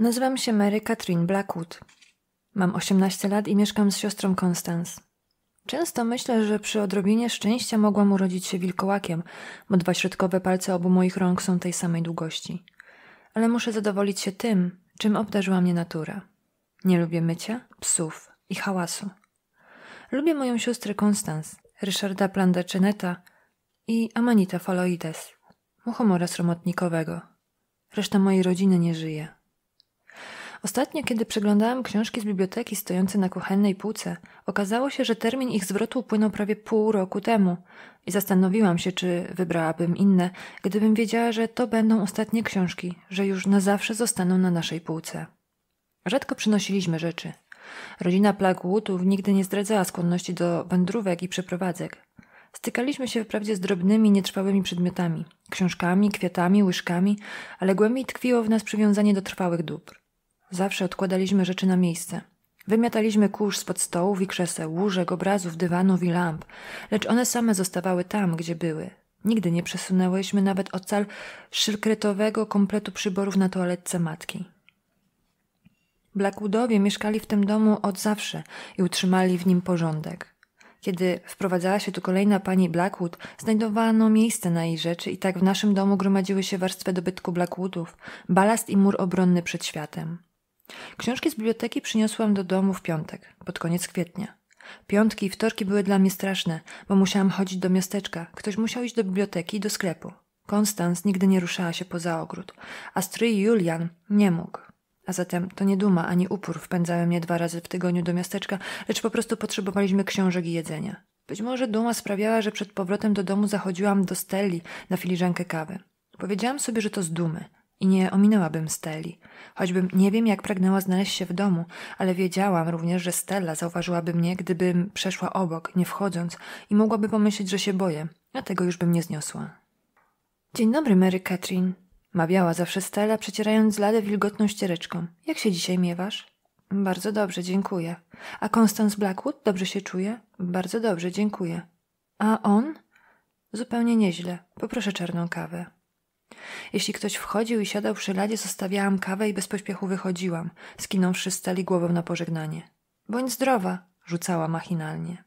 Nazywam się Mary Catherine Blackwood. Mam 18 lat i mieszkam z siostrą Constance. Często myślę, że przy odrobinie szczęścia mogłam urodzić się wilkołakiem, bo dwa środkowe palce obu moich rąk są tej samej długości. Ale muszę zadowolić się tym, czym obdarzyła mnie natura. Nie lubię mycia, psów i hałasu. Lubię moją siostrę Constance, Ryszarda Plandaczyneta i Amanita Faloides, muchomora sromotnikowego. Reszta mojej rodziny nie żyje. Ostatnio, kiedy przeglądałam książki z biblioteki stojące na kuchennej półce, okazało się, że termin ich zwrotu upłynął prawie pół roku temu i zastanowiłam się, czy wybrałabym inne, gdybym wiedziała, że to będą ostatnie książki, że już na zawsze zostaną na naszej półce. Rzadko przynosiliśmy rzeczy. Rodzina Plagwoodów nigdy nie zdradzała skłonności do wędrówek i przeprowadzek. Stykaliśmy się wprawdzie z drobnymi, nietrwałymi przedmiotami książkami, kwiatami, łyżkami, ale głębiej tkwiło w nas przywiązanie do trwałych dóbr. Zawsze odkładaliśmy rzeczy na miejsce. Wymiataliśmy kurz spod stołów i krzeseł, łóżek, obrazów, dywanów i lamp, lecz one same zostawały tam, gdzie były. Nigdy nie przesunęłyśmy nawet ocal szylkretowego kompletu przyborów na toaletce matki. Blackwoodowie mieszkali w tym domu od zawsze i utrzymali w nim porządek. Kiedy wprowadzała się tu kolejna pani Blackwood, znajdowano miejsce na jej rzeczy i tak w naszym domu gromadziły się warstwy dobytku Blackwoodów, balast i mur obronny przed światem. Książki z biblioteki przyniosłam do domu w piątek, pod koniec kwietnia. Piątki i wtorki były dla mnie straszne, bo musiałam chodzić do miasteczka. Ktoś musiał iść do biblioteki i do sklepu. Konstans nigdy nie ruszała się poza ogród, a stryj Julian nie mógł. A zatem to nie duma ani upór wpędzały mnie dwa razy w tygodniu do miasteczka, lecz po prostu potrzebowaliśmy książek i jedzenia. Być może duma sprawiała, że przed powrotem do domu zachodziłam do Stelli na filiżankę kawy. Powiedziałam sobie, że to z dumy, i nie ominęłabym Steli. Choćbym nie wiem, jak pragnęła znaleźć się w domu, ale wiedziałam również, że Stella zauważyłaby mnie, gdybym przeszła obok, nie wchodząc, i mogłaby pomyśleć, że się boję, a tego już bym nie zniosła. Dzień dobry, Mary Katrin. Mawiała zawsze Stella, przecierając lada wilgotną ściereczką. Jak się dzisiaj miewasz? Bardzo dobrze, dziękuję. A Constance Blackwood dobrze się czuje? Bardzo dobrze, dziękuję. A on? Zupełnie nieźle. Poproszę czarną kawę. Jeśli ktoś wchodził i siadał przy ladzie, zostawiałam kawę i bez pośpiechu wychodziłam, skinąwszy z stali głową na pożegnanie. Bądź zdrowa, rzucała machinalnie.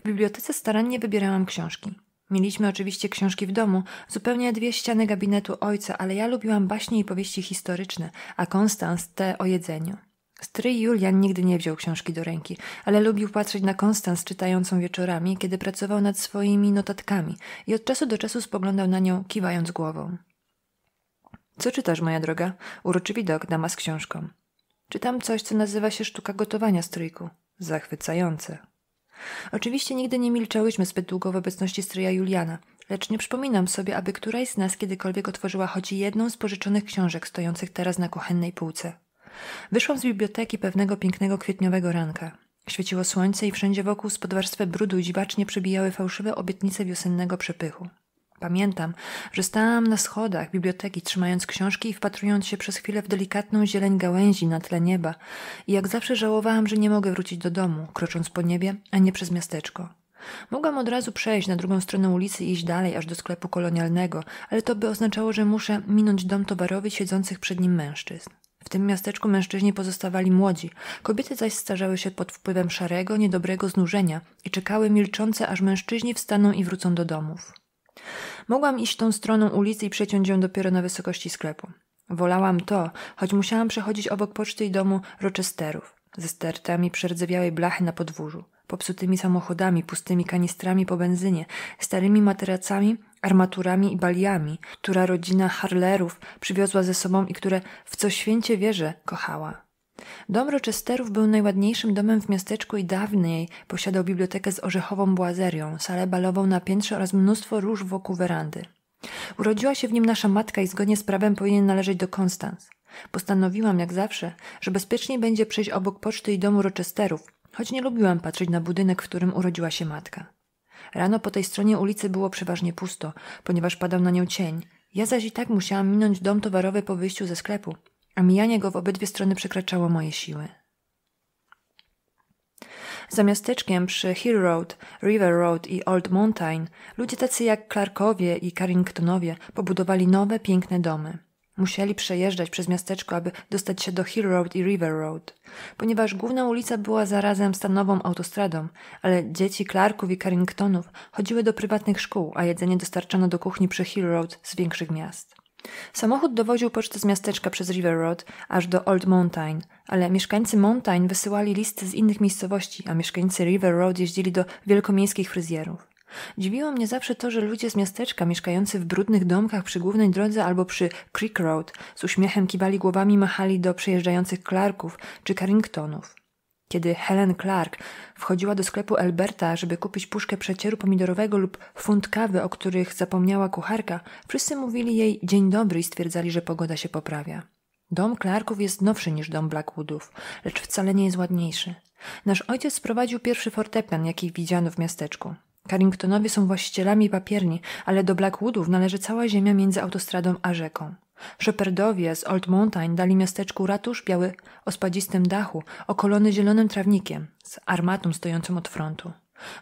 W bibliotece starannie wybierałam książki. Mieliśmy oczywiście książki w domu, zupełnie dwie ściany gabinetu ojca, ale ja lubiłam baśnie i powieści historyczne, a Konstans te o jedzeniu. Stryj Julian nigdy nie wziął książki do ręki, ale lubił patrzeć na Konstans czytającą wieczorami, kiedy pracował nad swoimi notatkami i od czasu do czasu spoglądał na nią, kiwając głową. Co czytasz, moja droga? Uroczy widok, dama z książką. Czytam coś, co nazywa się sztuka gotowania stryjku. Zachwycające. Oczywiście nigdy nie milczałyśmy zbyt długo w obecności stryja Juliana, lecz nie przypominam sobie, aby któraś z nas kiedykolwiek otworzyła choć jedną z pożyczonych książek stojących teraz na kuchennej półce. Wyszłam z biblioteki pewnego pięknego kwietniowego ranka. Świeciło słońce i wszędzie wokół spod warstwę brudu dziwacznie przebijały fałszywe obietnice wiosennego przepychu. Pamiętam, że stałam na schodach biblioteki, trzymając książki i wpatrując się przez chwilę w delikatną zieleń gałęzi na tle nieba. I jak zawsze żałowałam, że nie mogę wrócić do domu, krocząc po niebie, a nie przez miasteczko. Mogłam od razu przejść na drugą stronę ulicy i iść dalej, aż do sklepu kolonialnego, ale to by oznaczało, że muszę minąć dom towarowy siedzących przed nim mężczyzn. W tym miasteczku mężczyźni pozostawali młodzi, kobiety zaś starzały się pod wpływem szarego, niedobrego znużenia i czekały milczące, aż mężczyźni wstaną i wrócą do domów. Mogłam iść tą stroną ulicy i przeciąć ją dopiero na wysokości sklepu. Wolałam to, choć musiałam przechodzić obok poczty i domu Rochesterów, ze stertami przerdzewiałej blachy na podwórzu, popsutymi samochodami, pustymi kanistrami po benzynie, starymi materacami, armaturami i baliami, która rodzina Harlerów przywiozła ze sobą i które w co święcie wierzę kochała. Dom Rochesterów był najładniejszym domem w miasteczku i dawniej posiadał bibliotekę z orzechową błazerią, salę balową na piętrze oraz mnóstwo róż wokół werandy. Urodziła się w nim nasza matka i zgodnie z prawem powinien należeć do Konstans. Postanowiłam, jak zawsze, że bezpieczniej będzie przejść obok poczty i domu Rochesterów, choć nie lubiłam patrzeć na budynek, w którym urodziła się matka. Rano po tej stronie ulicy było przeważnie pusto, ponieważ padał na nią cień. Ja zaś i tak musiałam minąć dom towarowy po wyjściu ze sklepu a mijanie go w obydwie strony przekraczało moje siły. Za miasteczkiem przy Hill Road, River Road i Old Mountain ludzie tacy jak Clarkowie i Carringtonowie pobudowali nowe, piękne domy. Musieli przejeżdżać przez miasteczko, aby dostać się do Hill Road i River Road. Ponieważ główna ulica była zarazem stanową autostradą, ale dzieci Clarków i Carringtonów chodziły do prywatnych szkół, a jedzenie dostarczano do kuchni przy Hill Road z większych miast. Samochód dowoził pocztę z miasteczka przez River Road aż do Old Mountain, ale mieszkańcy Mountain wysyłali listy z innych miejscowości, a mieszkańcy River Road jeździli do wielkomiejskich fryzjerów. Dziwiło mnie zawsze to, że ludzie z miasteczka mieszkający w brudnych domkach przy głównej drodze albo przy Creek Road z uśmiechem kiwali głowami machali do przejeżdżających Clarków czy Carringtonów. Kiedy Helen Clark wchodziła do sklepu Elberta, żeby kupić puszkę przecieru pomidorowego lub funt kawy, o których zapomniała kucharka, wszyscy mówili jej dzień dobry i stwierdzali, że pogoda się poprawia. Dom Clarków jest nowszy niż dom Blackwoodów, lecz wcale nie jest ładniejszy. Nasz ojciec sprowadził pierwszy fortepian, jaki widziano w miasteczku. Carringtonowie są właścicielami papierni, ale do Blackwoodów należy cała ziemia między autostradą a rzeką. Shepardowie z Old Mountain dali miasteczku ratusz biały o spadzistym dachu, okolony zielonym trawnikiem, z armatą stojącą od frontu.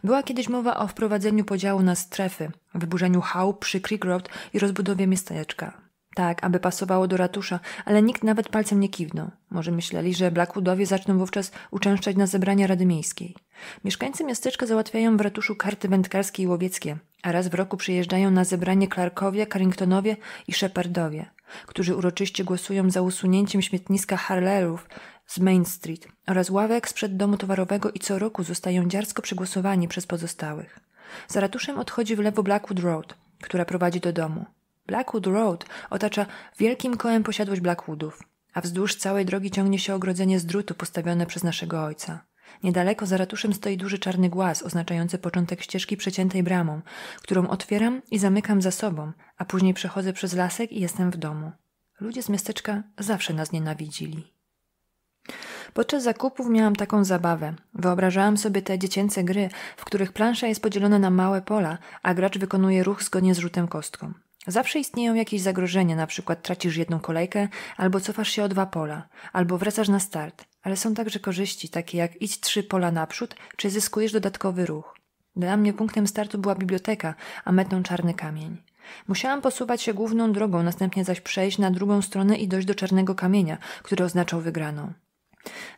Była kiedyś mowa o wprowadzeniu podziału na strefy, wyburzeniu chałup przy Creek Road i rozbudowie miasteczka. Tak, aby pasowało do ratusza, ale nikt nawet palcem nie kiwnął. Może myśleli, że Blackwoodowie zaczną wówczas uczęszczać na zebrania Rady Miejskiej. Mieszkańcy miasteczka załatwiają w ratuszu karty wędkarskie i łowieckie, a raz w roku przyjeżdżają na zebranie Clarkowie, Carringtonowie i Shepardowie którzy uroczyście głosują za usunięciem śmietniska Harlerów z Main Street oraz ławek sprzed domu towarowego i co roku zostają dziarsko przegłosowani przez pozostałych. Za ratuszem odchodzi w lewo Blackwood Road, która prowadzi do domu. Blackwood Road otacza wielkim kołem posiadłość Blackwoodów, a wzdłuż całej drogi ciągnie się ogrodzenie z drutu postawione przez naszego ojca. Niedaleko za ratuszem stoi duży czarny głaz oznaczający początek ścieżki przeciętej bramą, którą otwieram i zamykam za sobą, a później przechodzę przez lasek i jestem w domu. Ludzie z miasteczka zawsze nas nienawidzili. Podczas zakupów miałam taką zabawę. Wyobrażałam sobie te dziecięce gry, w których plansza jest podzielona na małe pola, a gracz wykonuje ruch zgodnie z rzutem kostką. Zawsze istnieją jakieś zagrożenia, na przykład tracisz jedną kolejkę, albo cofasz się o dwa pola, albo wracasz na start. Ale są także korzyści, takie jak idź trzy pola naprzód, czy zyskujesz dodatkowy ruch. Dla mnie punktem startu była biblioteka, a metą czarny kamień. Musiałam posuwać się główną drogą, następnie zaś przejść na drugą stronę i dojść do czarnego kamienia, który oznaczał wygraną.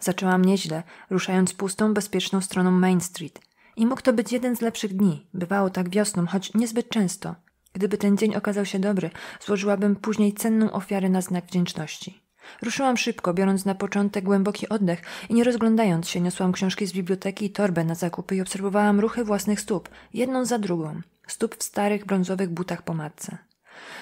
Zaczęłam nieźle, ruszając pustą, bezpieczną stroną Main Street. I mógł to być jeden z lepszych dni. Bywało tak wiosną, choć niezbyt często. Gdyby ten dzień okazał się dobry, złożyłabym później cenną ofiarę na znak wdzięczności. Ruszyłam szybko, biorąc na początek głęboki oddech i nie rozglądając się, niosłam książki z biblioteki i torbę na zakupy i obserwowałam ruchy własnych stóp, jedną za drugą, stóp w starych brązowych butach po matce.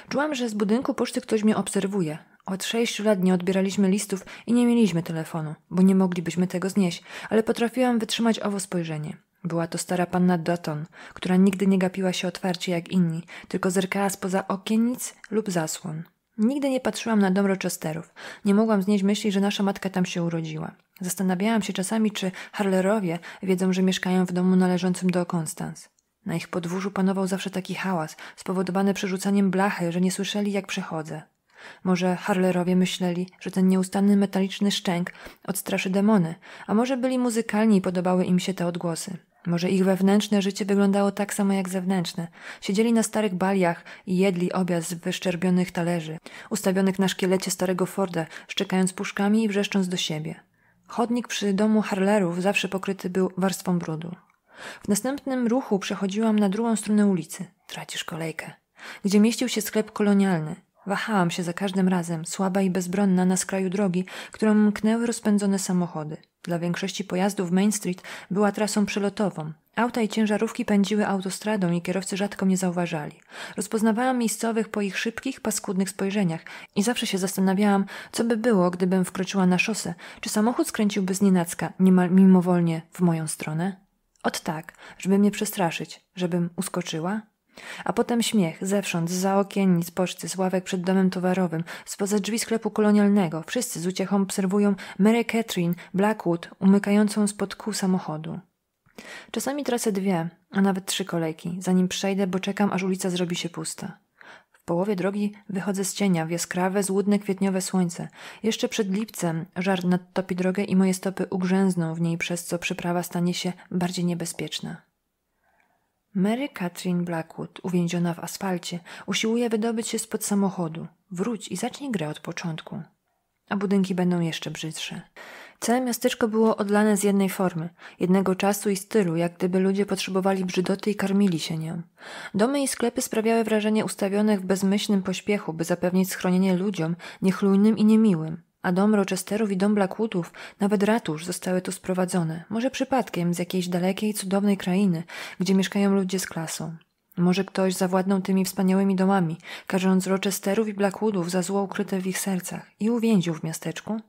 Czułam, że z budynku poczty ktoś mnie obserwuje. Od sześciu lat nie odbieraliśmy listów i nie mieliśmy telefonu, bo nie moglibyśmy tego znieść, ale potrafiłam wytrzymać owo spojrzenie. Była to stara panna Dutton, która nigdy nie gapiła się otwarcie jak inni, tylko zerkała spoza okienic lub zasłon. Nigdy nie patrzyłam na dom Rochesterów. Nie mogłam znieść myśli, że nasza matka tam się urodziła. Zastanawiałam się czasami, czy Harlerowie wiedzą, że mieszkają w domu należącym do Konstans. Na ich podwórzu panował zawsze taki hałas, spowodowany przerzucaniem blachy, że nie słyszeli, jak przechodzę. Może Harlerowie myśleli, że ten nieustanny metaliczny szczęk odstraszy demony, a może byli muzykalni i podobały im się te odgłosy. Może ich wewnętrzne życie wyglądało tak samo jak zewnętrzne. Siedzieli na starych baliach i jedli obiad z wyszczerbionych talerzy, ustawionych na szkielecie starego Forda, szczekając puszkami i wrzeszcząc do siebie. Chodnik przy domu Harlerów zawsze pokryty był warstwą brudu. W następnym ruchu przechodziłam na drugą stronę ulicy, tracisz kolejkę, gdzie mieścił się sklep kolonialny. Wahałam się za każdym razem, słaba i bezbronna na skraju drogi, którą mknęły rozpędzone samochody. Dla większości pojazdów Main Street była trasą przelotową. Auta i ciężarówki pędziły autostradą i kierowcy rzadko mnie zauważali. Rozpoznawałam miejscowych po ich szybkich, paskudnych spojrzeniach i zawsze się zastanawiałam, co by było, gdybym wkroczyła na szosę. Czy samochód skręciłby z nienacka, niemal mimowolnie, w moją stronę? Ot tak, żeby mnie przestraszyć, żebym uskoczyła, a potem śmiech, zewsząd, za okiennic, poczty, z ławek przed domem towarowym, spoza drzwi sklepu kolonialnego. Wszyscy z uciechą obserwują Mary Catherine Blackwood umykającą spod kół samochodu. Czasami tracę dwie, a nawet trzy kolejki, zanim przejdę, bo czekam, aż ulica zrobi się pusta. W połowie drogi wychodzę z cienia w jaskrawe, złudne kwietniowe słońce. Jeszcze przed lipcem żar nadtopi drogę i moje stopy ugrzęzną w niej, przez co przyprawa stanie się bardziej niebezpieczna. Mary Katrin Blackwood, uwięziona w asfalcie, usiłuje wydobyć się spod samochodu. Wróć i zacznij grę od początku. A budynki będą jeszcze brzydsze. Całe miasteczko było odlane z jednej formy, jednego czasu i stylu, jak gdyby ludzie potrzebowali brzydoty i karmili się nią. Domy i sklepy sprawiały wrażenie ustawionych w bezmyślnym pośpiechu, by zapewnić schronienie ludziom niechlujnym i niemiłym. A dom Rochesterów i dom Blackwoodów, nawet ratusz zostały tu sprowadzone, może przypadkiem z jakiejś dalekiej, cudownej krainy, gdzie mieszkają ludzie z klasą. Może ktoś zawładnął tymi wspaniałymi domami, każąc Rochesterów i Blackwoodów za zło ukryte w ich sercach i uwięził w miasteczku?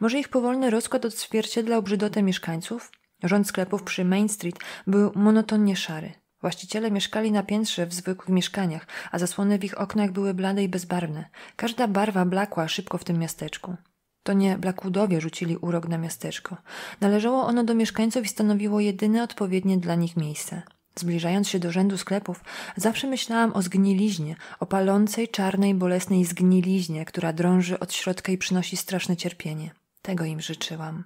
Może ich powolny rozkład odzwierciedlał brzydotę mieszkańców? Rząd sklepów przy Main Street był monotonnie szary. Właściciele mieszkali na piętrze w zwykłych mieszkaniach, a zasłony w ich oknach były blade i bezbarwne. Każda barwa blakła szybko w tym miasteczku. To nie blakudowie rzucili urok na miasteczko. Należało ono do mieszkańców i stanowiło jedyne odpowiednie dla nich miejsce. Zbliżając się do rzędu sklepów, zawsze myślałam o zgniliźnie, o palącej, czarnej, bolesnej zgniliźnie, która drąży od środka i przynosi straszne cierpienie. Tego im życzyłam.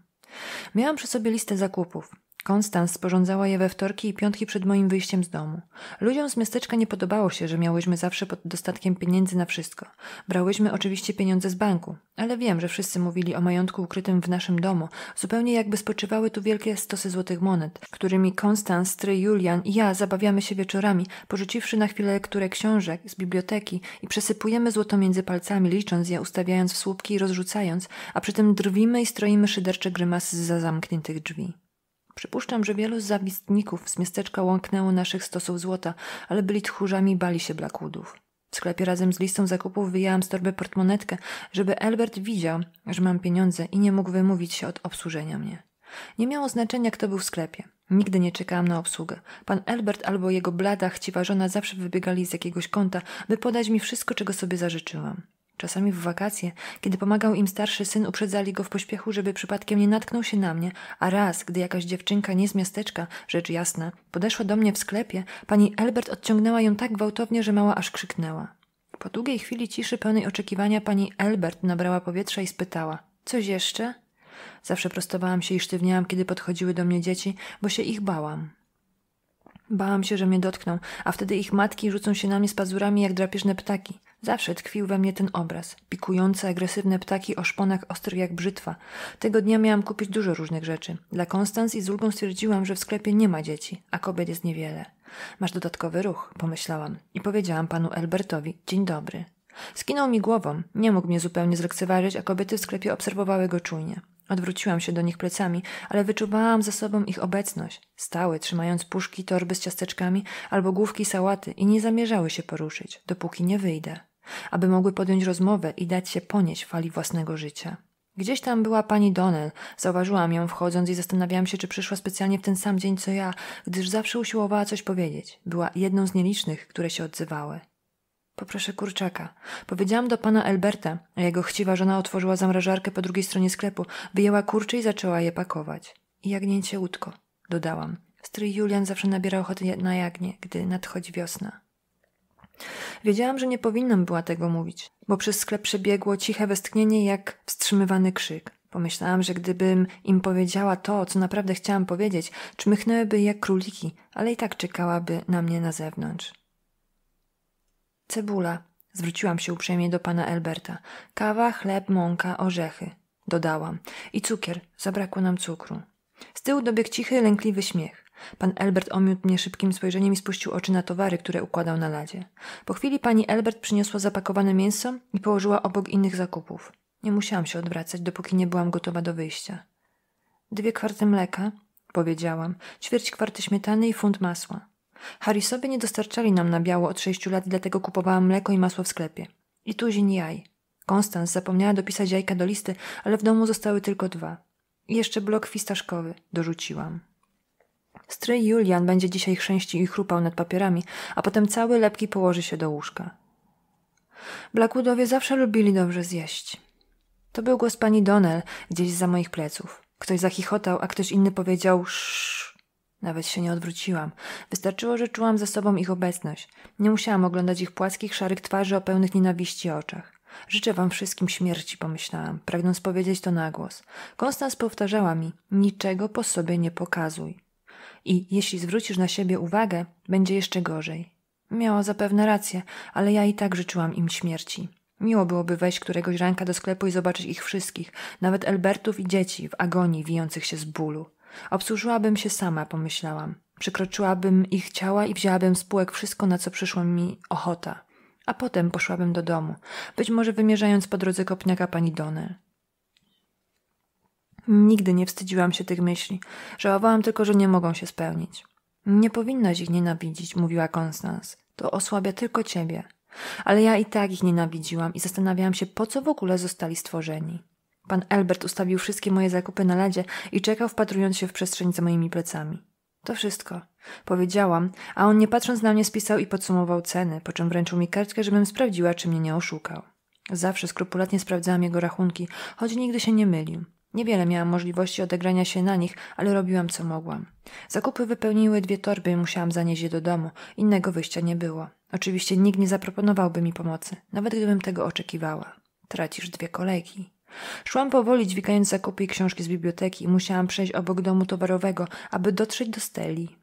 Miałam przy sobie listę zakupów. Konstans sporządzała je we wtorki i piątki przed moim wyjściem z domu. Ludziom z miasteczka nie podobało się, że miałyśmy zawsze pod dostatkiem pieniędzy na wszystko. Brałyśmy oczywiście pieniądze z banku, ale wiem, że wszyscy mówili o majątku ukrytym w naszym domu, zupełnie jakby spoczywały tu wielkie stosy złotych monet, którymi Konstans, stry Julian i ja zabawiamy się wieczorami, porzuciwszy na chwilę lekturę książek z biblioteki i przesypujemy złoto między palcami, licząc je, ustawiając w słupki i rozrzucając, a przy tym drwimy i stroimy szydercze grymasy za zamkniętych drzwi. Przypuszczam, że wielu z zawistników z miasteczka łąknęło naszych stosów złota, ale byli tchórzami i bali się Blackwoodów. W sklepie razem z listą zakupów wyjęłam z torby portmonetkę, żeby Albert widział, że mam pieniądze i nie mógł wymówić się od obsłużenia mnie. Nie miało znaczenia, kto był w sklepie. Nigdy nie czekałam na obsługę. Pan Albert albo jego blada, chciwa żona zawsze wybiegali z jakiegoś kąta, by podać mi wszystko, czego sobie zażyczyłam. Czasami w wakacje, kiedy pomagał im starszy syn, uprzedzali go w pośpiechu, żeby przypadkiem nie natknął się na mnie, a raz, gdy jakaś dziewczynka nie z miasteczka, rzecz jasna, podeszła do mnie w sklepie, pani Elbert odciągnęła ją tak gwałtownie, że mała aż krzyknęła. Po długiej chwili ciszy pełnej oczekiwania pani Elbert nabrała powietrza i spytała: Coś jeszcze? Zawsze prostowałam się i sztywniałam, kiedy podchodziły do mnie dzieci, bo się ich bałam. Bałam się, że mnie dotkną, a wtedy ich matki rzucą się na mnie z pazurami jak drapieżne ptaki. Zawsze tkwił we mnie ten obraz. Pikujące, agresywne ptaki o szponach ostrych jak brzytwa. Tego dnia miałam kupić dużo różnych rzeczy. Dla Konstans i z ulgą stwierdziłam, że w sklepie nie ma dzieci, a kobiet jest niewiele. Masz dodatkowy ruch, pomyślałam. I powiedziałam panu Elbertowi, dzień dobry. Skinął mi głową, nie mógł mnie zupełnie zlekceważyć, a kobiety w sklepie obserwowały go czujnie. Odwróciłam się do nich plecami, ale wyczuwałam za sobą ich obecność. Stały, trzymając puszki, torby z ciasteczkami albo główki sałaty i nie zamierzały się poruszyć, dopóki nie wyjdę aby mogły podjąć rozmowę i dać się ponieść fali własnego życia. Gdzieś tam była pani Donnell. Zauważyłam ją wchodząc i zastanawiałam się, czy przyszła specjalnie w ten sam dzień co ja, gdyż zawsze usiłowała coś powiedzieć. Była jedną z nielicznych, które się odzywały. Poproszę kurczaka. Powiedziałam do pana Elberta, a jego chciwa żona otworzyła zamrażarkę po drugiej stronie sklepu, wyjęła kurcze i zaczęła je pakować. I jagnięcie łódko, dodałam. Stryj Julian zawsze nabiera ochoty na jagnie, gdy nadchodzi wiosna. Wiedziałam, że nie powinnam była tego mówić, bo przez sklep przebiegło ciche westchnienie jak wstrzymywany krzyk. Pomyślałam, że gdybym im powiedziała to, co naprawdę chciałam powiedzieć, czmychnęłyby jak króliki, ale i tak czekałaby na mnie na zewnątrz. Cebula. Zwróciłam się uprzejmie do pana Elberta. Kawa, chleb, mąka, orzechy. Dodałam. I cukier. Zabrakło nam cukru. Z tyłu dobiegł cichy, lękliwy śmiech. Pan Elbert omiótł mnie szybkim spojrzeniem i spuścił oczy na towary, które układał na ladzie. Po chwili pani Elbert przyniosła zapakowane mięso i położyła obok innych zakupów. Nie musiałam się odwracać, dopóki nie byłam gotowa do wyjścia. Dwie kwarty mleka, powiedziałam, ćwierć kwarty śmietany i funt masła. Harrisowie nie dostarczali nam na biało od sześciu lat, dlatego kupowałam mleko i masło w sklepie. I tuzin jaj. Konstans zapomniała dopisać jajka do listy, ale w domu zostały tylko dwa. I jeszcze blok fistaszkowy, dorzuciłam. Stryj Julian będzie dzisiaj chrzęścił i chrupał nad papierami, a potem cały lepki położy się do łóżka. Blackwoodowie zawsze lubili dobrze zjeść. To był głos pani Donel gdzieś za moich pleców. Ktoś zachichotał, a ktoś inny powiedział szsz. Nawet się nie odwróciłam. Wystarczyło, że czułam za sobą ich obecność. Nie musiałam oglądać ich płaskich, szarych twarzy o pełnych nienawiści oczach. Życzę wam wszystkim śmierci, pomyślałam, pragnąc powiedzieć to na głos. Konstans powtarzała mi, niczego po sobie nie pokazuj i jeśli zwrócisz na siebie uwagę, będzie jeszcze gorzej. Miała zapewne rację, ale ja i tak życzyłam im śmierci. Miło byłoby wejść któregoś ranka do sklepu i zobaczyć ich wszystkich, nawet Elbertów i dzieci w agonii wijących się z bólu. Obsłużyłabym się sama, pomyślałam. Przekroczyłabym ich ciała i wzięłabym z półek wszystko, na co przyszła mi ochota. A potem poszłabym do domu, być może wymierzając po drodze kopniaka pani Donne. Nigdy nie wstydziłam się tych myśli. Żałowałam tylko, że nie mogą się spełnić. Nie powinnaś ich nienawidzić, mówiła Konstans. To osłabia tylko ciebie. Ale ja i tak ich nienawidziłam i zastanawiałam się, po co w ogóle zostali stworzeni. Pan Elbert ustawił wszystkie moje zakupy na ledzie i czekał, wpatrując się w przestrzeń za moimi plecami. To wszystko, powiedziałam, a on nie patrząc na mnie spisał i podsumował ceny, po czym wręczył mi kartkę, żebym sprawdziła, czy mnie nie oszukał. Zawsze skrupulatnie sprawdzałam jego rachunki, choć nigdy się nie mylił. Niewiele miałam możliwości odegrania się na nich, ale robiłam co mogłam. Zakupy wypełniły dwie torby i musiałam zanieść je do domu. Innego wyjścia nie było. Oczywiście nikt nie zaproponowałby mi pomocy, nawet gdybym tego oczekiwała. Tracisz dwie kolejki. Szłam powoli, dźwigając zakupy i książki z biblioteki i musiałam przejść obok domu towarowego, aby dotrzeć do steli.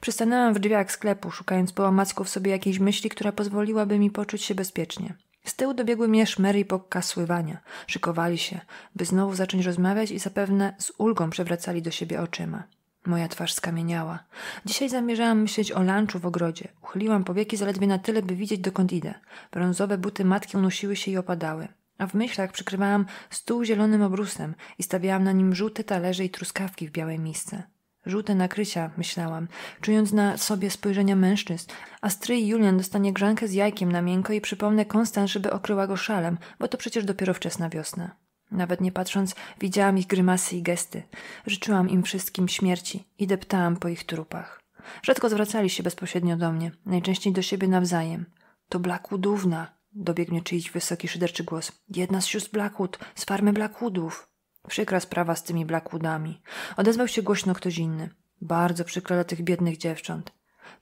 Przystanęłam w drzwiach sklepu, szukając po omacku w sobie jakiejś myśli, która pozwoliłaby mi poczuć się bezpiecznie. Z tyłu dobiegły mnie szmery i pokasływania. Szykowali się, by znowu zacząć rozmawiać i zapewne z ulgą przewracali do siebie oczyma. Moja twarz skamieniała. Dzisiaj zamierzałam myśleć o lunchu w ogrodzie. Uchyliłam powieki zaledwie na tyle, by widzieć dokąd idę. Brązowe buty matki unosiły się i opadały. A w myślach przykrywałam stół zielonym obrusem i stawiałam na nim żółte talerze i truskawki w białej misce. Żółte nakrycia, myślałam, czując na sobie spojrzenia mężczyzn, a stryj Julian dostanie grzankę z jajkiem na miękko i przypomnę Konstan, żeby okryła go szalem, bo to przecież dopiero wczesna wiosna. Nawet nie patrząc, widziałam ich grymasy i gesty. Życzyłam im wszystkim śmierci i deptałam po ich trupach. Rzadko zwracali się bezpośrednio do mnie, najczęściej do siebie nawzajem. To Blackwoodówna, dobiegnie czyjś wysoki, szyderczy głos. Jedna z sióstr Blackwood, z farmy Blackwoodów. Przykra sprawa z tymi Blackwoodami. Odezwał się głośno ktoś inny. Bardzo przykra dla tych biednych dziewcząt.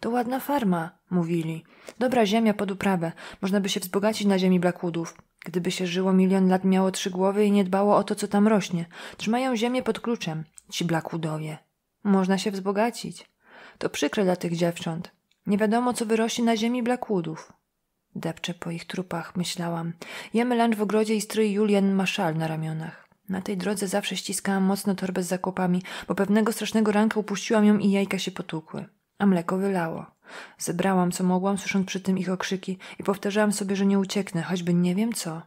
To ładna farma, mówili. Dobra ziemia pod uprawę. Można by się wzbogacić na ziemi Blackwoodów. Gdyby się żyło milion lat, miało trzy głowy i nie dbało o to, co tam rośnie. Trzymają ziemię pod kluczem, ci Blackwoodowie. Można się wzbogacić. To przykre dla tych dziewcząt. Nie wiadomo, co wyrośnie na ziemi Blackwoodów. Depczę po ich trupach, myślałam. Jemy lunch w ogrodzie i stroi Julian Marszal na ramionach. Na tej drodze zawsze ściskałam mocno torbę z zakupami, bo pewnego strasznego ranka upuściłam ją i jajka się potukły. A mleko wylało. Zebrałam co mogłam, słysząc przy tym ich okrzyki i powtarzałam sobie, że nie ucieknę, choćby nie wiem co.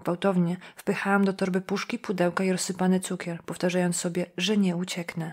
Gwałtownie wpychałam do torby puszki, pudełka i rozsypany cukier, powtarzając sobie, że nie ucieknę.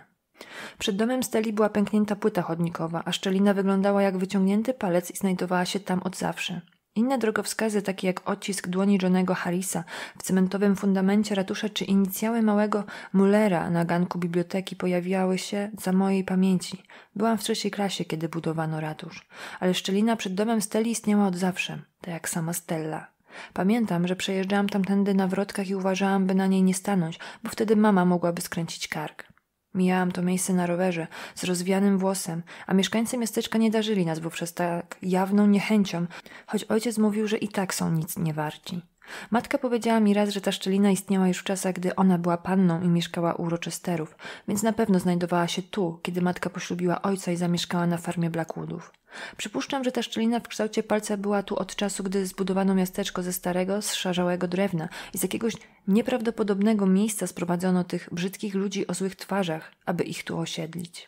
Przed domem steli była pęknięta płyta chodnikowa, a szczelina wyglądała jak wyciągnięty palec i znajdowała się tam od zawsze. Inne drogowskazy, takie jak odcisk dłoni Johnego Harrisa w cementowym fundamencie ratusza czy inicjały małego Mullera na ganku biblioteki, pojawiały się za mojej pamięci. Byłam w trzeciej klasie, kiedy budowano ratusz, ale szczelina przed domem Steli istniała od zawsze, tak jak sama Stella. Pamiętam, że przejeżdżałam tamtędy na wrotkach i uważałam, by na niej nie stanąć, bo wtedy mama mogłaby skręcić kark. Mijałam to miejsce na rowerze, z rozwianym włosem, a mieszkańcy miasteczka nie darzyli nas wówczas tak jawną niechęcią, choć ojciec mówił, że i tak są nic nie warci. Matka powiedziała mi raz, że ta szczelina istniała już w czasach, gdy ona była panną i mieszkała u Rochesterów, więc na pewno znajdowała się tu, kiedy matka poślubiła ojca i zamieszkała na farmie Blackwoodów. Przypuszczam, że ta szczelina w kształcie palca była tu od czasu, gdy zbudowano miasteczko ze starego, zszarzałego drewna i z jakiegoś nieprawdopodobnego miejsca sprowadzono tych brzydkich ludzi o złych twarzach, aby ich tu osiedlić.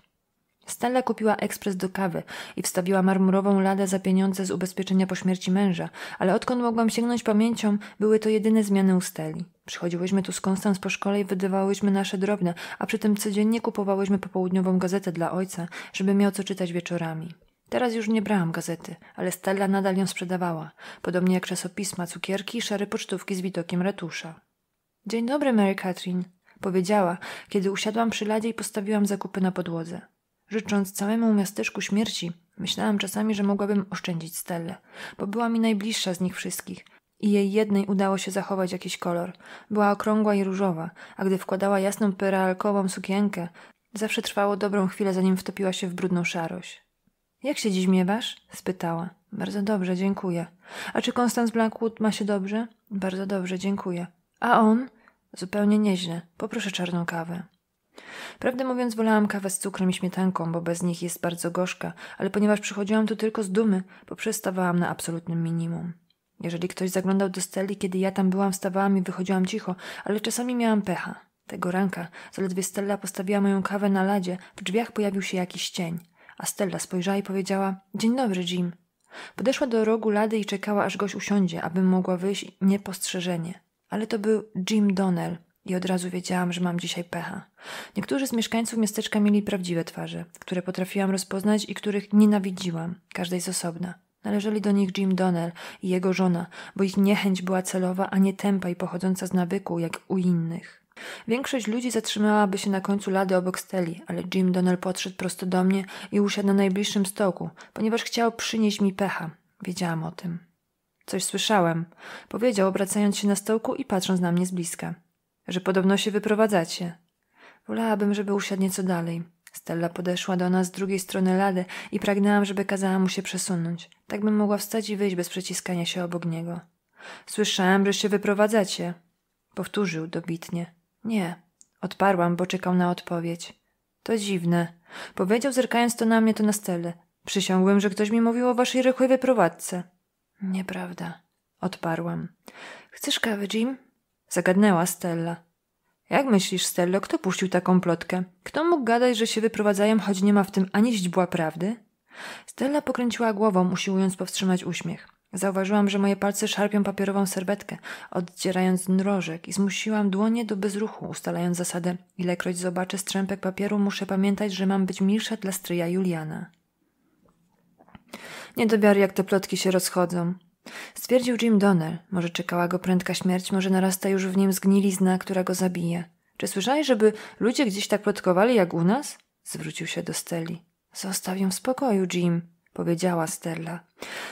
Stella kupiła ekspres do kawy i wstawiła marmurową ladę za pieniądze z ubezpieczenia po śmierci męża, ale odkąd mogłam sięgnąć pamięcią, były to jedyne zmiany u Steli. Przychodziłyśmy tu z Konstans po szkole i wydawałyśmy nasze drobne, a przy tym codziennie kupowałyśmy popołudniową gazetę dla ojca, żeby miał co czytać wieczorami. Teraz już nie brałam gazety, ale Stella nadal ją sprzedawała, podobnie jak czasopisma, cukierki i szare pocztówki z widokiem ratusza. Dzień dobry, Mary Catherine, powiedziała, kiedy usiadłam przy ladzie i postawiłam zakupy na podłodze. Życząc całemu miasteczku śmierci, myślałam czasami, że mogłabym oszczędzić Stelle, bo była mi najbliższa z nich wszystkich i jej jednej udało się zachować jakiś kolor. Była okrągła i różowa, a gdy wkładała jasną peralkową sukienkę, zawsze trwało dobrą chwilę, zanim wtopiła się w brudną szarość. Jak się dziś miewasz? spytała. Bardzo dobrze, dziękuję. A czy Konstans Blackwood ma się dobrze? Bardzo dobrze, dziękuję. A on? Zupełnie nieźle. Poproszę czarną kawę. Prawdę mówiąc, wolałam kawę z cukrem i śmietanką, bo bez nich jest bardzo gorzka, ale ponieważ przychodziłam tu tylko z dumy, poprzestawałam na absolutnym minimum. Jeżeli ktoś zaglądał do steli, kiedy ja tam byłam, wstawałam i wychodziłam cicho, ale czasami miałam pecha. Tego ranka, zaledwie Stella postawiła moją kawę na ladzie, w drzwiach pojawił się jakiś cień. A Stella spojrzała i powiedziała: Dzień dobry, Jim. Podeszła do rogu lady i czekała, aż goś usiądzie, abym mogła wyjść niepostrzeżenie. Ale to był Jim Donnell, i od razu wiedziałam, że mam dzisiaj pecha. Niektórzy z mieszkańców miasteczka mieli prawdziwe twarze, które potrafiłam rozpoznać i których nienawidziłam, każdej z osobna. Należeli do nich Jim Donnell i jego żona, bo ich niechęć była celowa, a nie tempa i pochodząca z nawyku, jak u innych. Większość ludzi zatrzymałaby się na końcu lady obok steli, ale Jim Donnell podszedł prosto do mnie i usiadł na najbliższym stoku, ponieważ chciał przynieść mi pecha. Wiedziałam o tym. Coś słyszałem, powiedział, obracając się na stołku i patrząc na mnie z bliska że podobno się wyprowadzacie. Wolałabym, żeby usiadł nieco dalej. Stella podeszła do nas z drugiej strony lady i pragnęłam, żeby kazała mu się przesunąć, tak bym mogła wstać i wyjść bez przeciskania się obok niego. Słyszałam, że się wyprowadzacie. Powtórzył dobitnie. Nie. Odparłam, bo czekał na odpowiedź. To dziwne. Powiedział, zerkając to na mnie, to na Stellę. Przysiągłem, że ktoś mi mówił o waszej rychłej wyprowadce. Nieprawda. Odparłam. Chcesz kawy, Jim? Zagadnęła Stella. Jak myślisz, Stello, kto puścił taką plotkę? Kto mógł gadać, że się wyprowadzają, choć nie ma w tym ani źdźbła prawdy? Stella pokręciła głową, usiłując powstrzymać uśmiech. Zauważyłam, że moje palce szarpią papierową serwetkę, oddzierając mrożek i zmusiłam dłonie do bezruchu, ustalając zasadę, ilekroć zobaczę strzępek papieru, muszę pamiętać, że mam być milsza dla stryja Juliana. Nie do wiary, jak te plotki się rozchodzą. Stwierdził Jim Donnell. Może czekała go prędka śmierć, może narasta już w nim zgnilizna, która go zabije. Czy słyszałeś, żeby ludzie gdzieś tak plotkowali jak u nas? Zwrócił się do Steli. Zostaw ją w spokoju, Jim, powiedziała Stella.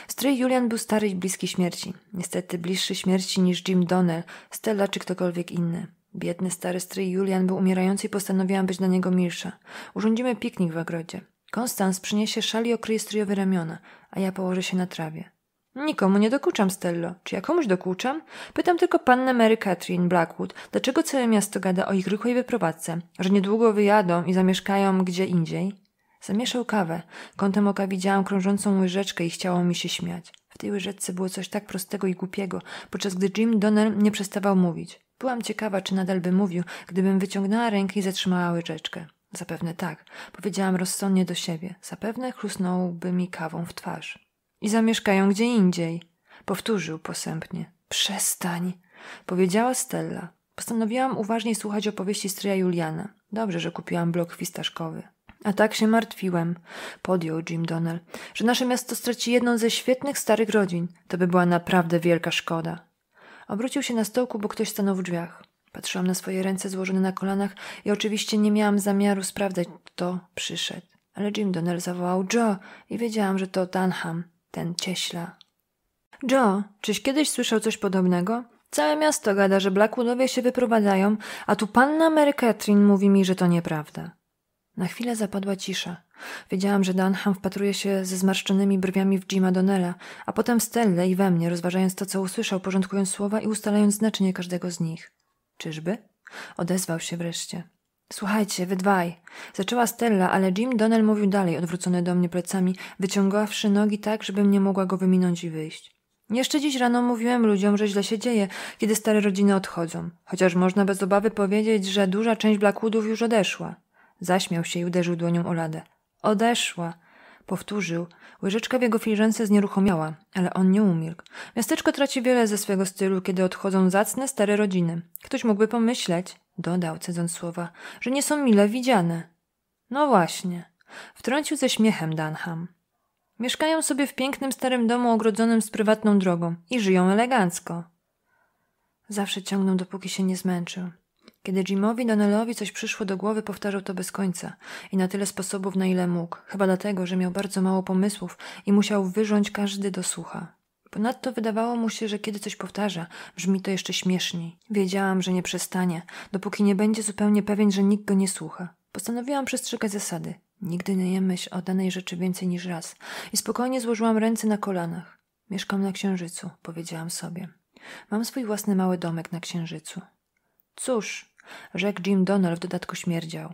Stryj Julian był stary i bliski śmierci. Niestety bliższy śmierci niż Jim Donnell, Stella czy ktokolwiek inny. Biedny stary stryj Julian był umierający i postanowiłam być dla niego milsza. Urządzimy piknik w ogrodzie. Konstans przyniesie szali i okryje stryjowe ramiona, a ja położę się na trawie. Nikomu nie dokuczam, Stello. Czy ja komuś dokuczam? Pytam tylko pannę Mary Catherine Blackwood, dlaczego całe miasto gada o ich rychłej wyprowadzce, że niedługo wyjadą i zamieszkają gdzie indziej? Zamieszał kawę. Kątem oka widziałam krążącą łyżeczkę i chciało mi się śmiać. W tej łyżeczce było coś tak prostego i głupiego, podczas gdy Jim Donner nie przestawał mówić. Byłam ciekawa, czy nadal by mówił, gdybym wyciągnęła rękę i zatrzymała łyżeczkę. Zapewne tak. Powiedziałam rozsądnie do siebie. Zapewne chrusnąłby mi kawą w twarz i zamieszkają gdzie indziej. Powtórzył posępnie. Przestań, powiedziała Stella. Postanowiłam uważnie słuchać opowieści stryja Juliana. Dobrze, że kupiłam blok fistaszkowy. A tak się martwiłem, podjął Jim Donnell, że nasze miasto straci jedną ze świetnych starych rodzin. To by była naprawdę wielka szkoda. Obrócił się na stołku, bo ktoś stanął w drzwiach. Patrzyłam na swoje ręce złożone na kolanach i oczywiście nie miałam zamiaru sprawdzać, kto przyszedł. Ale Jim Donnell zawołał Joe i wiedziałam, że to Dunham ten cieśla. Joe, czyś kiedyś słyszał coś podobnego? Całe miasto gada, że Blackwoodowie się wyprowadzają, a tu panna Mary Catherine mówi mi, że to nieprawda. Na chwilę zapadła cisza. Wiedziałam, że Dunham wpatruje się ze zmarszczonymi brwiami w Jima Donella, a potem w Stelle i we mnie, rozważając to, co usłyszał, porządkując słowa i ustalając znaczenie każdego z nich. Czyżby? Odezwał się wreszcie. Słuchajcie, wy dwaj. Zaczęła Stella, ale Jim Donnell mówił dalej, odwrócony do mnie plecami, wyciągawszy nogi tak, żebym nie mogła go wyminąć i wyjść. Jeszcze dziś rano mówiłem ludziom, że źle się dzieje, kiedy stare rodziny odchodzą. Chociaż można bez obawy powiedzieć, że duża część Blackwoodów już odeszła. Zaśmiał się i uderzył dłonią o ladę. Odeszła. Powtórzył. Łyżeczka w jego filiżance znieruchomiała, ale on nie umilkł. Miasteczko traci wiele ze swego stylu, kiedy odchodzą zacne, stare rodziny. Ktoś mógłby pomyśleć, dodał, cedząc słowa, że nie są mile widziane. No właśnie, wtrącił ze śmiechem Dunham. Mieszkają sobie w pięknym starym domu ogrodzonym z prywatną drogą i żyją elegancko. Zawsze ciągnął, dopóki się nie zmęczył. Kiedy Jimowi Donelowi coś przyszło do głowy, powtarzał to bez końca i na tyle sposobów, na ile mógł, chyba dlatego, że miał bardzo mało pomysłów i musiał wyrząć każdy do sucha. Ponadto wydawało mu się, że kiedy coś powtarza, brzmi to jeszcze śmieszniej. Wiedziałam, że nie przestanie, dopóki nie będzie zupełnie pewien, że nikt go nie słucha. Postanowiłam przestrzegać zasady. Nigdy nie myśl o danej rzeczy więcej niż raz i spokojnie złożyłam ręce na kolanach. Mieszkam na księżycu, powiedziałam sobie. Mam swój własny mały domek na księżycu. Cóż, rzekł Jim Donal w dodatku śmierdział.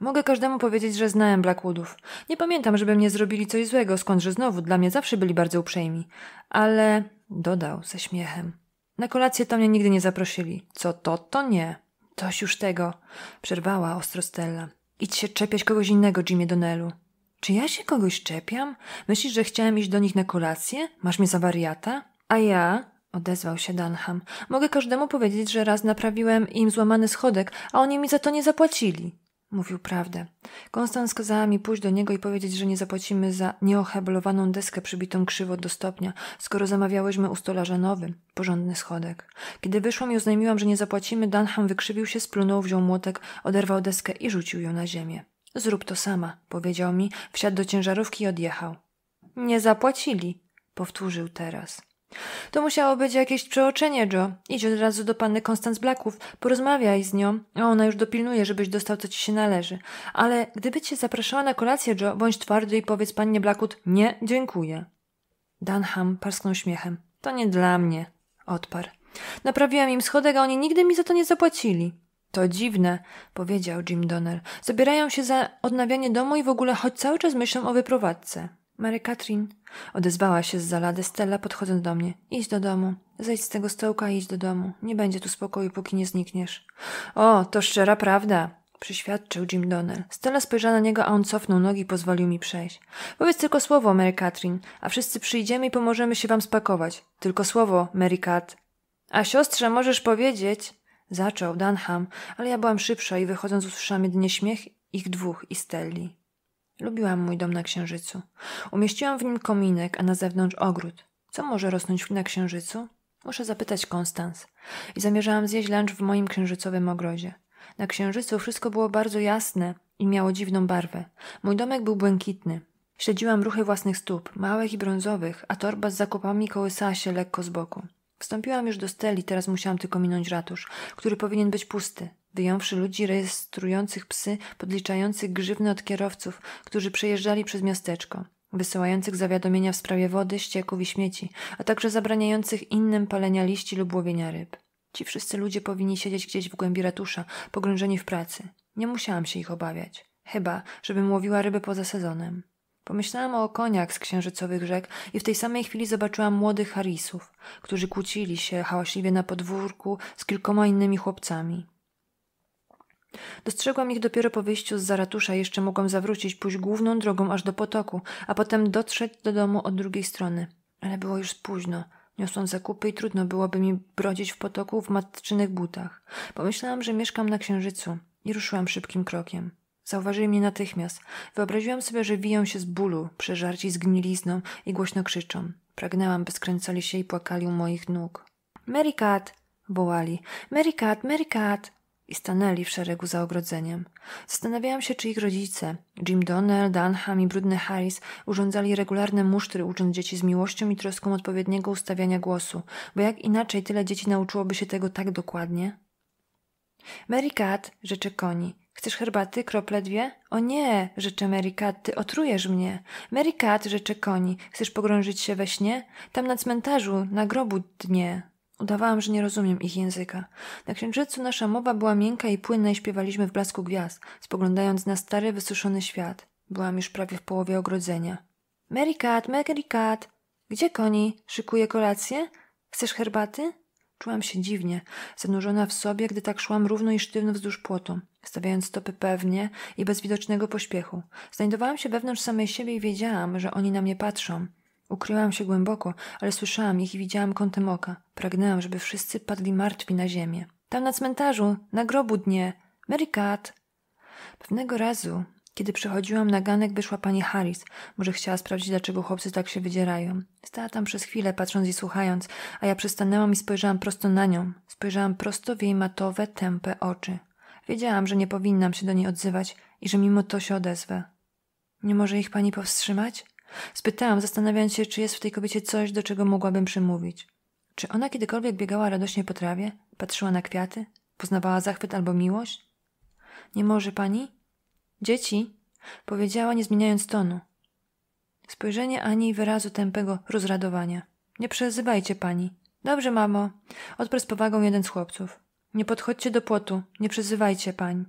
Mogę każdemu powiedzieć, że znałem Blackwoodów. Nie pamiętam, żeby mnie zrobili coś złego, skądże znowu dla mnie zawsze byli bardzo uprzejmi. Ale dodał ze śmiechem. Na kolację to mnie nigdy nie zaprosili. Co to, to nie. Toś już tego, przerwała ostro Stella. Idź się czepiać kogoś innego, Jimie Donnellu. Czy ja się kogoś czepiam? Myślisz, że chciałem iść do nich na kolację? Masz mnie za wariata? A ja, odezwał się Dunham, mogę każdemu powiedzieć, że raz naprawiłem im złamany schodek, a oni mi za to nie zapłacili. Mówił prawdę. Konstans kazała mi pójść do niego i powiedzieć, że nie zapłacimy za nieoheblowaną deskę przybitą krzywo do stopnia, skoro zamawiałyśmy u stolarza nowy, porządny schodek. Kiedy wyszłam i oznajmiłam, że nie zapłacimy, Danham wykrzywił się, splunął, wziął młotek, oderwał deskę i rzucił ją na ziemię. Zrób to sama, powiedział mi, wsiadł do ciężarówki i odjechał. Nie zapłacili, powtórzył teraz. To musiało być jakieś przeoczenie, Joe. Idź od razu do panny Constance Blacków, porozmawiaj z nią, a ona już dopilnuje, żebyś dostał, co ci się należy. Ale gdyby cię zapraszała na kolację, Joe, bądź twardy i powiedz pannie Blackwood, nie, dziękuję. Dunham parsknął śmiechem. To nie dla mnie, odparł. Naprawiłem im schodek, a oni nigdy mi za to nie zapłacili. To dziwne, powiedział Jim Donner. Zabierają się za odnawianie domu i w ogóle choć cały czas myślą o wyprowadzce. Mary Katrin Odezwała się z zalady Stella, podchodząc do mnie. Idź do domu. Zejdź z tego stołka i idź do domu. Nie będzie tu spokoju, póki nie znikniesz. O, to szczera prawda, przyświadczył Jim Donnell. Stella spojrzała na niego, a on cofnął nogi i pozwolił mi przejść. Powiedz tylko słowo, Mary Catherine, a wszyscy przyjdziemy i pomożemy się wam spakować. Tylko słowo, Mary Kat. A siostrze, możesz powiedzieć... Zaczął Dunham, ale ja byłam szybsza i wychodząc usłyszałam jedynie śmiech ich dwóch i Stelli. Lubiłam mój dom na księżycu. Umieściłam w nim kominek, a na zewnątrz ogród. Co może rosnąć na księżycu? Muszę zapytać Konstans. I zamierzałam zjeść lunch w moim księżycowym ogrodzie. Na księżycu wszystko było bardzo jasne i miało dziwną barwę. Mój domek był błękitny. Śledziłam ruchy własnych stóp, małych i brązowych, a torba z zakupami kołysała się lekko z boku. Wstąpiłam już do steli, teraz musiałam tylko minąć ratusz, który powinien być pusty, wyjąwszy ludzi rejestrujących psy, podliczających grzywny od kierowców, którzy przejeżdżali przez miasteczko, wysyłających zawiadomienia w sprawie wody, ścieków i śmieci, a także zabraniających innym palenia liści lub łowienia ryb. Ci wszyscy ludzie powinni siedzieć gdzieś w głębi ratusza, pogrążeni w pracy. Nie musiałam się ich obawiać. Chyba, żebym łowiła ryby poza sezonem. Pomyślałam o koniach z księżycowych rzek i w tej samej chwili zobaczyłam młodych Harisów, którzy kłócili się hałaśliwie na podwórku z kilkoma innymi chłopcami. Dostrzegłam ich dopiero po wyjściu z zaratusza, jeszcze mogłam zawrócić, pójść główną drogą aż do potoku, a potem dotrzeć do domu od drugiej strony. Ale było już późno. Niosłam zakupy i trudno byłoby mi brodzić w potoku w matczynych butach. Pomyślałam, że mieszkam na księżycu i ruszyłam szybkim krokiem. Zauważyli mnie natychmiast. Wyobraziłam sobie, że wiją się z bólu, przeżarci zgnilizną i głośno krzyczą. Pragnęłam, by skręcali się i płakali u moich nóg. Mary Kat! wołali. Mary Kat, Mary Kat! I stanęli w szeregu za ogrodzeniem. Zastanawiałam się, czy ich rodzice, Jim Donnell, Dunham i brudny Harris, urządzali regularne musztry, ucząc dzieci z miłością i troską odpowiedniego ustawiania głosu, bo jak inaczej tyle dzieci nauczyłoby się tego tak dokładnie? Mary Kat, rzeczy koni, Chcesz herbaty, krople dwie? O nie, rzecze Mary Kat, ty otrujesz mnie. Mary Kat, rzecze koni, chcesz pogrążyć się we śnie? Tam na cmentarzu, na grobu dnie. Udawałam, że nie rozumiem ich języka. Na księżycu nasza mowa była miękka i płynna i śpiewaliśmy w blasku gwiazd, spoglądając na stary, wysuszony świat. Byłam już prawie w połowie ogrodzenia. Mary Kat, Mary Kat! Gdzie koni? Szykuje kolację? Chcesz herbaty? Czułam się dziwnie, zanurzona w sobie, gdy tak szłam równo i sztywno wzdłuż płotu, stawiając stopy pewnie i bez widocznego pośpiechu. Znajdowałam się wewnątrz samej siebie i wiedziałam, że oni na mnie patrzą. Ukryłam się głęboko, ale słyszałam ich i widziałam kątem oka. Pragnęłam, żeby wszyscy padli martwi na ziemię. Tam na cmentarzu, na grobu dnie. Mary Kat. Pewnego razu kiedy przychodziłam na ganek, wyszła pani Harris. Może chciała sprawdzić, dlaczego chłopcy tak się wydzierają. Stała tam przez chwilę, patrząc i słuchając, a ja przystanęłam i spojrzałam prosto na nią. Spojrzałam prosto w jej matowe, tępe oczy. Wiedziałam, że nie powinnam się do niej odzywać i że mimo to się odezwę. Nie może ich pani powstrzymać? Spytałam, zastanawiając się, czy jest w tej kobiecie coś, do czego mogłabym przemówić. Czy ona kiedykolwiek biegała radośnie po trawie? Patrzyła na kwiaty? Poznawała zachwyt albo miłość? Nie może pani? Dzieci, powiedziała, nie zmieniając tonu. Spojrzenie Ani wyrazu tępego rozradowania. Nie przezywajcie pani. Dobrze, mamo, odparł z powagą jeden z chłopców. Nie podchodźcie do płotu, nie przezywajcie pań.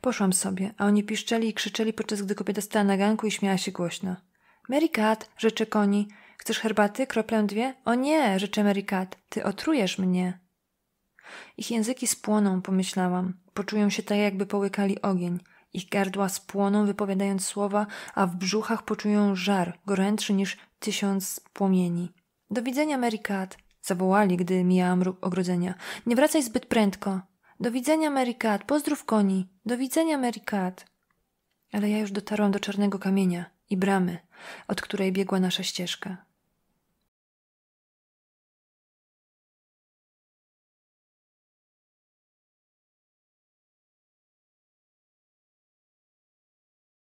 Poszłam sobie, a oni piszczeli i krzyczeli, podczas gdy kobieta stała na ganku i śmiała się głośno. Mary Kat, rzeczy koni. Chcesz herbaty? Kroplę dwie? O nie, rzeczy Mary Kat, ty otrujesz mnie. Ich języki spłoną, pomyślałam. Poczują się tak, jakby połykali ogień. Ich gardła spłoną, wypowiadając słowa, a w brzuchach poczują żar, gorętszy niż tysiąc płomieni. Do widzenia, Mary Kat, zawołali, gdy mijałam róg ogrodzenia. Nie wracaj zbyt prędko. Do widzenia, Mary Kat, pozdrów koni. Do widzenia, Mary Kat. Ale ja już dotarłam do czarnego kamienia i bramy, od której biegła nasza ścieżka.